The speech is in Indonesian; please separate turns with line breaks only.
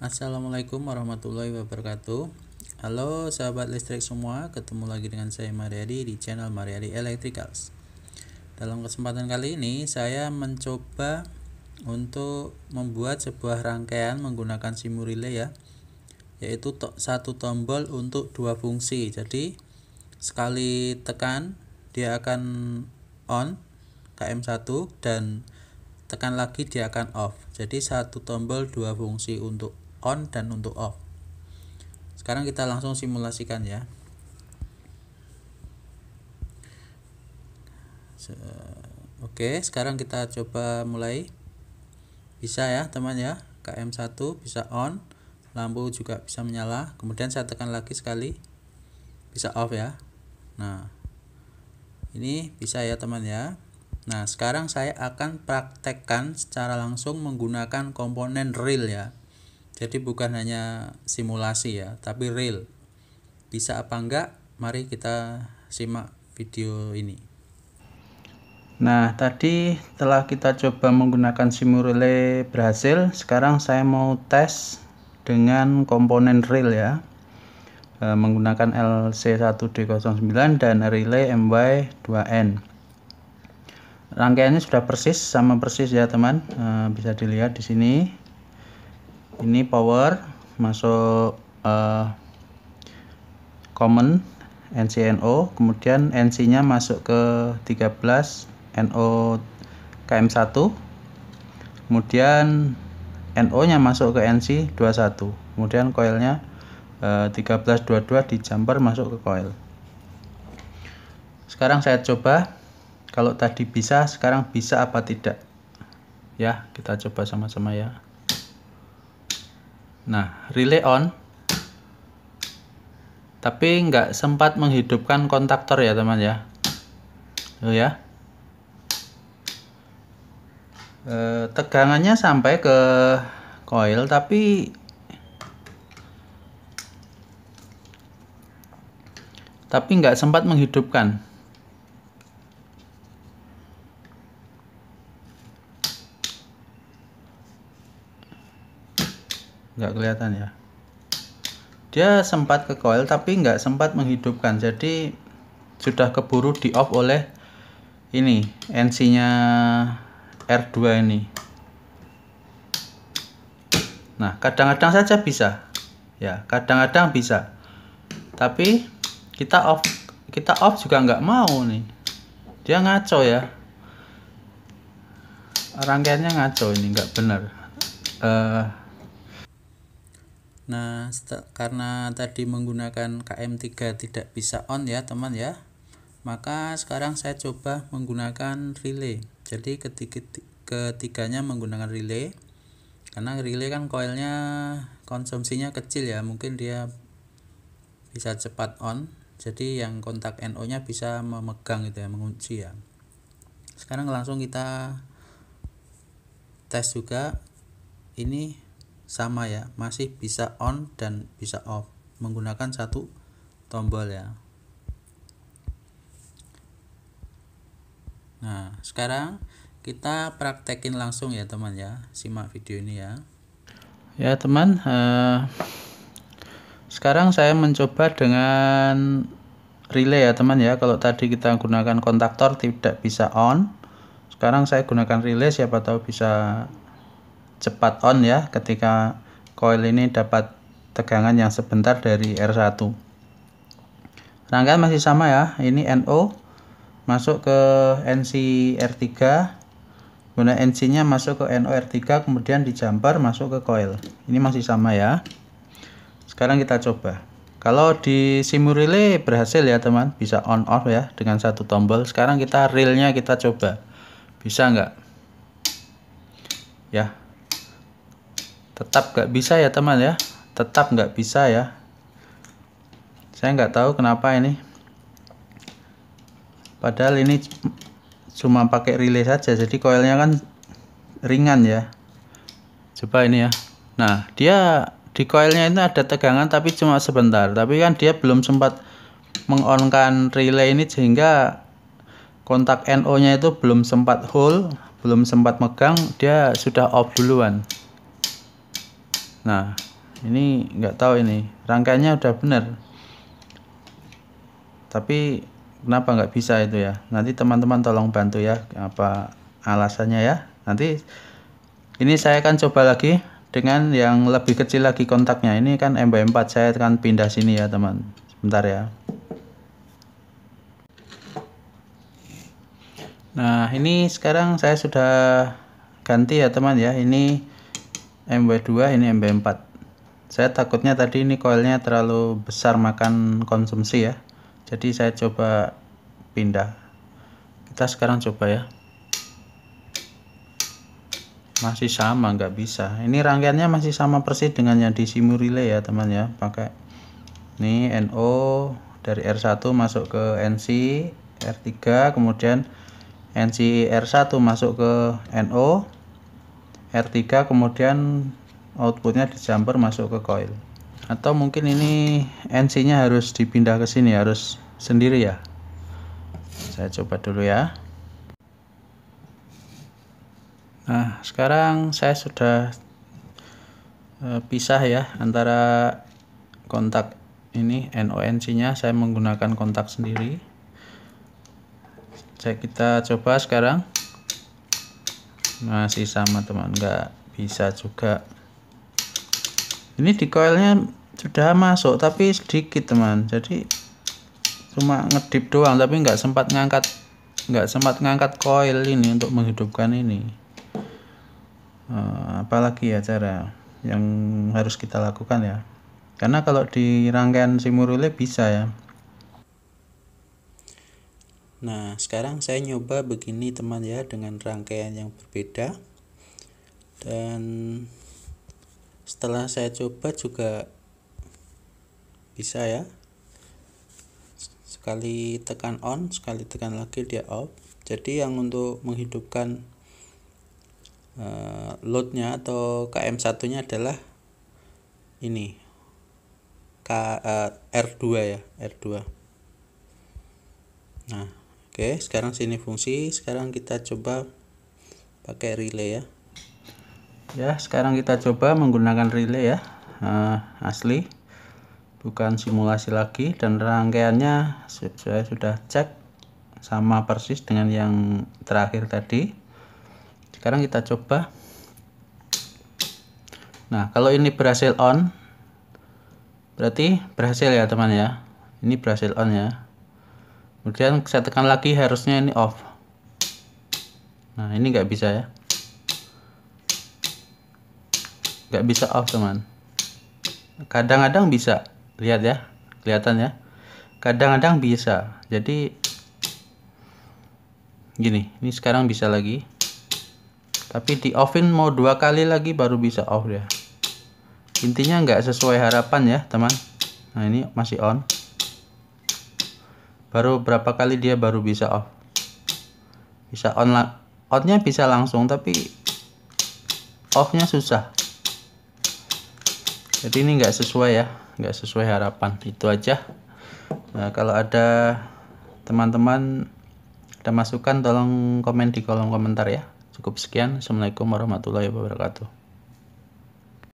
Assalamualaikum warahmatullahi wabarakatuh Halo sahabat listrik semua Ketemu lagi dengan saya Mariadi di channel Mariadi Electricals Dalam kesempatan kali ini Saya mencoba untuk membuat sebuah rangkaian menggunakan simu relay ya Yaitu to satu tombol untuk dua fungsi Jadi sekali tekan dia akan on KM1 dan tekan lagi dia akan off jadi satu tombol dua fungsi untuk on dan untuk off. Sekarang kita langsung simulasikan ya. Oke, sekarang kita coba mulai. Bisa ya, teman ya. KM1 bisa on, lampu juga bisa menyala. Kemudian saya tekan lagi sekali. Bisa off ya. Nah. Ini bisa ya, teman ya. Nah, sekarang saya akan praktekkan secara langsung menggunakan komponen real ya. Jadi bukan hanya simulasi ya, tapi real. Bisa apa enggak? Mari kita simak video ini. Nah, tadi telah kita coba menggunakan simulasi berhasil. Sekarang saya mau tes dengan komponen real ya. E, menggunakan LC1D09 dan relay MY2N. Rangkaiannya sudah persis sama persis ya, teman. E, bisa dilihat di sini ini power masuk uh, common NCNO kemudian NC nya masuk ke 13 NO KM1 kemudian NO nya masuk ke NC 21 kemudian koilnya eh, uh, 1322 di jumper masuk ke coil. sekarang saya coba kalau tadi bisa sekarang bisa apa tidak ya kita coba sama-sama ya Nah, relay on. Tapi nggak sempat menghidupkan kontaktor ya teman ya. Tuh ya. E, tegangannya sampai ke coil tapi tapi nggak sempat menghidupkan nggak kelihatan ya dia sempat ke coil tapi nggak sempat menghidupkan jadi sudah keburu di off oleh ini NC nya R2 ini nah kadang-kadang saja bisa ya kadang-kadang bisa tapi kita off kita off juga nggak mau nih dia ngaco ya rangkaiannya ngaco ini nggak benar uh, Nah, karena tadi menggunakan KM3 tidak bisa on ya teman ya. Maka sekarang saya coba menggunakan relay. Jadi ketiga ketiganya menggunakan relay. Karena relay kan koilnya konsumsinya kecil ya, mungkin dia bisa cepat on. Jadi yang kontak NO-nya bisa memegang itu ya, mengunci ya. Sekarang langsung kita tes juga ini sama ya masih bisa on dan bisa off menggunakan satu tombol ya nah sekarang kita praktekin langsung ya teman ya simak video ini ya ya teman uh, sekarang saya mencoba dengan relay ya teman ya kalau tadi kita gunakan kontaktor tidak bisa on sekarang saya gunakan relay siapa tahu bisa cepat on ya ketika coil ini dapat tegangan yang sebentar dari R1 rangkaian masih sama ya ini NO masuk ke NC R3 kemudian NC nya masuk ke NO R3 kemudian di jumper masuk ke coil ini masih sama ya sekarang kita coba kalau di simu relay berhasil ya teman bisa on off ya dengan satu tombol sekarang kita realnya kita coba bisa nggak ya tetap gak bisa ya teman ya tetap gak bisa ya saya nggak tahu kenapa ini padahal ini cuma pakai relay saja jadi koilnya kan ringan ya coba ini ya nah dia di koilnya ini ada tegangan tapi cuma sebentar tapi kan dia belum sempat mengonkan relay ini sehingga kontak NO nya itu belum sempat hold belum sempat megang dia sudah off duluan nah ini nggak tahu ini Rangkanya udah bener, tapi kenapa nggak bisa itu ya nanti teman-teman tolong bantu ya apa alasannya ya nanti ini saya akan coba lagi dengan yang lebih kecil lagi kontaknya ini kan MB4 saya akan pindah sini ya teman sebentar ya nah ini sekarang saya sudah ganti ya teman ya ini MW2 ini MW4 saya takutnya tadi ini koilnya terlalu besar makan konsumsi ya jadi saya coba pindah kita sekarang coba ya masih sama nggak bisa ini rangkaiannya masih sama persis dengan yang di relay ya teman ya pakai ini NO dari R1 masuk ke NC R3 kemudian NC R1 masuk ke NO R3 kemudian outputnya jumper masuk ke coil atau mungkin ini NC nya harus dipindah ke sini harus sendiri ya saya coba dulu ya nah sekarang saya sudah e, pisah ya antara kontak ini NONC nya saya menggunakan kontak sendiri saya kita coba sekarang masih sama teman enggak bisa juga ini di coilnya sudah masuk tapi sedikit teman jadi cuma ngedip doang tapi enggak sempat ngangkat enggak sempat ngangkat coil ini untuk menghidupkan ini eh, apalagi ya cara ya, yang harus kita lakukan ya karena kalau di rangkaian simurule bisa ya Nah, sekarang saya nyoba begini teman ya dengan rangkaian yang berbeda. Dan setelah saya coba juga bisa ya. Sekali tekan on, sekali tekan lagi dia off. Jadi yang untuk menghidupkan uh, loadnya atau km satunya adalah ini. K, uh, eh, R2 ya, R2. Nah, Oke, sekarang sini fungsi. Sekarang kita coba pakai relay ya. Ya, sekarang kita coba menggunakan relay ya. Uh, asli bukan simulasi lagi dan rangkaiannya saya sudah cek sama persis dengan yang terakhir tadi. Sekarang kita coba. Nah, kalau ini berhasil on berarti berhasil ya, teman ya. Ini berhasil on ya kemudian saya tekan lagi harusnya ini off nah ini nggak bisa ya nggak bisa off teman kadang-kadang bisa lihat ya kelihatan ya kadang-kadang bisa jadi gini ini sekarang bisa lagi tapi di offin mau dua kali lagi baru bisa off ya intinya nggak sesuai harapan ya teman nah ini masih on baru berapa kali dia baru bisa off bisa on outnya bisa langsung tapi offnya susah jadi ini nggak sesuai ya nggak sesuai harapan itu aja nah, kalau ada teman-teman ada masukan tolong komen di kolom komentar ya cukup sekian assalamualaikum warahmatullahi wabarakatuh